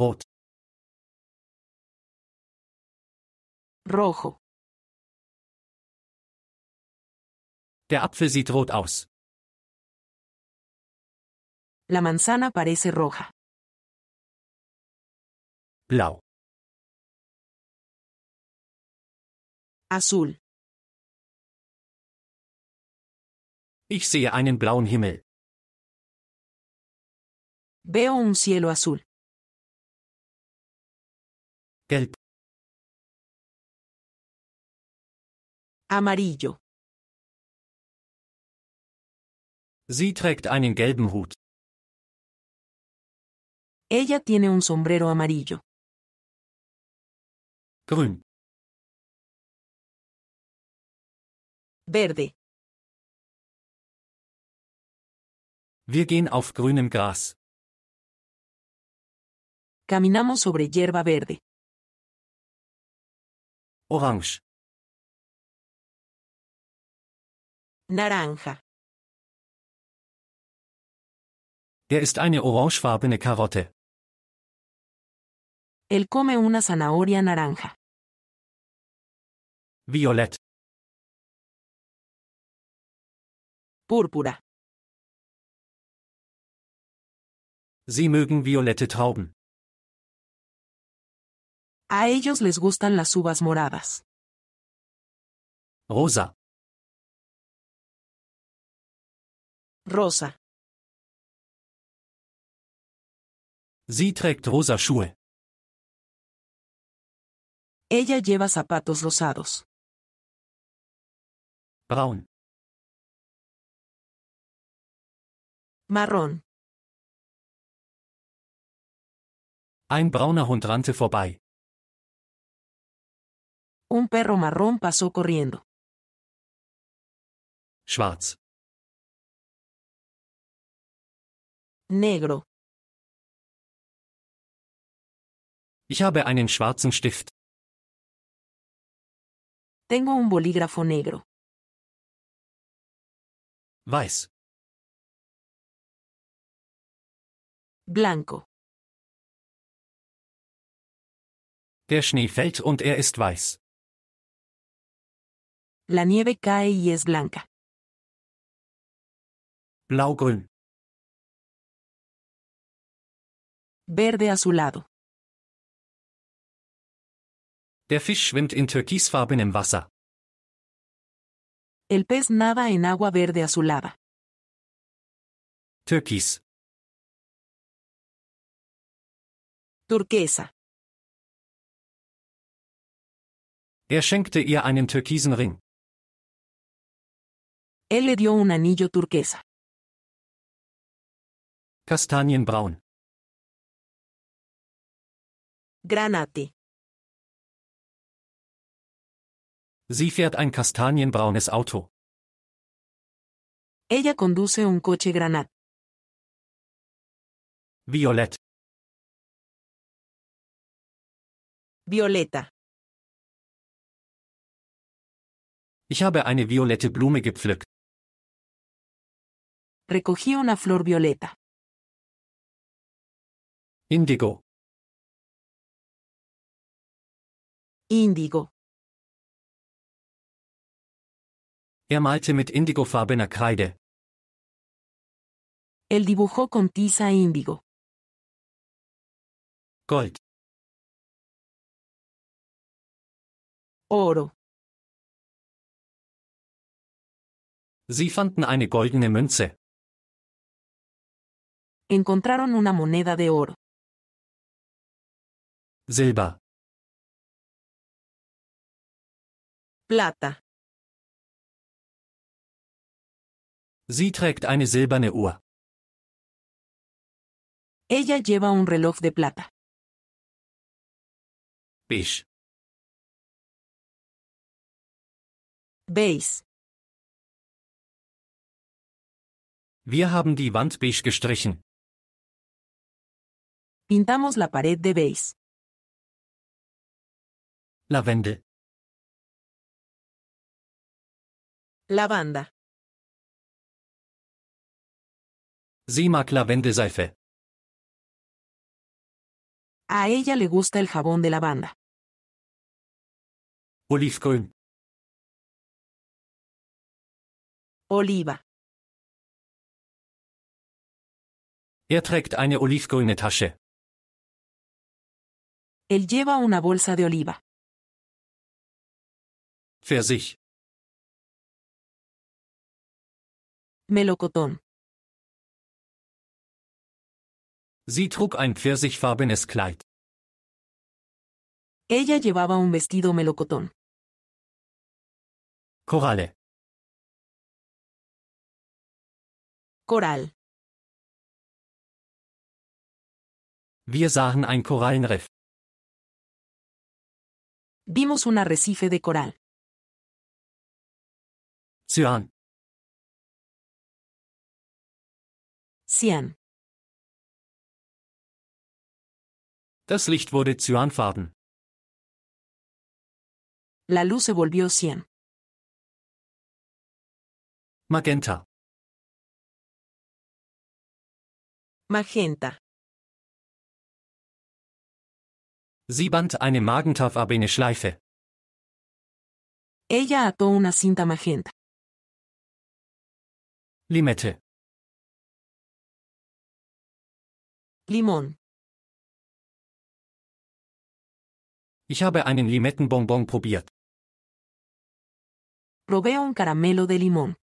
Rot. Rojo. Der Apfel sieht rot aus. La manzana parece roja. Blau. Azul. Ich sehe einen blauen Himmel. Veo un cielo azul. Gelb. Amarillo. Sie trägt einen gelben Hut. Ella tiene un sombrero amarillo. Grün. Verde. Wir gehen auf grünem Gras. Caminamos sobre hierba verde. Orange. Naranja. Er ist eine orangefarbene Karotte. Él come una zanahoria naranja. Violett. Púrpura. Sie mögen violette Trauben. A ellos les gustan las uvas moradas. Rosa. Rosa. Sie trägt rosa Schuhe. Ella lleva zapatos rosados. Braun. Marrón. Ein brauner Hund rannte vorbei. Un perro marrón pasó corriendo. Schwarz. Negro. Ich habe einen schwarzen Stift. Tengo un bolígrafo negro. Weiß. Blanco. Der Schnee fällt und er ist weiß. La nieve cae y es blanca. Blaugrün. Verde azulado. Der Fisch schwimmt in türkisfarbenem Wasser. El pez nada en agua verde azulada. Türkis. Turquesa. Er schenkte ihr einen türkisen Ring. Él le dio un anillo turquesa. Kastanienbraun. Granate. Sie fährt ein kastanienbraunes Auto. Ella conduce un coche granat. Violett. Violeta. Ich habe eine violette Blume gepflückt. Recogí una flor violeta. Índigo. Índigo. Er malte mit indigofarbener Kreide. Él dibujó con tiza índigo. Gold. Oro. Sie fanden eine goldene Münze encontraron una moneda de oro. Silber. Plata. Sie trägt eine silberne Uhr. Ella lleva un reloj de plata. Beige. Beige. Wir haben die Wand beige gestrichen. Pintamos la pared de beige. Lavende. Lavanda. Sie mag Lavendelseife. A ella le gusta el jabón de lavanda. Olivgrün. Oliva. Er trägt eine olivgrüne Tasche. Él lleva una bolsa de oliva. Pfirsich. Melocotón. Sie trug ein pfirsichfarbenes Kleid. Ella llevaba un vestido melocotón. Koralle. Coral. Wir sahen ein Korallenriff. Vimos un arrecife de coral. Cian. Cian. Das Licht wurde cyanfarben. La luz se volvió cian. Magenta. Magenta. Sie band eine magentafarbene Schleife. Ella ató una cinta magenta. Limette. Limon. Ich habe einen Limettenbonbon probiert. Probé un caramelo de limón.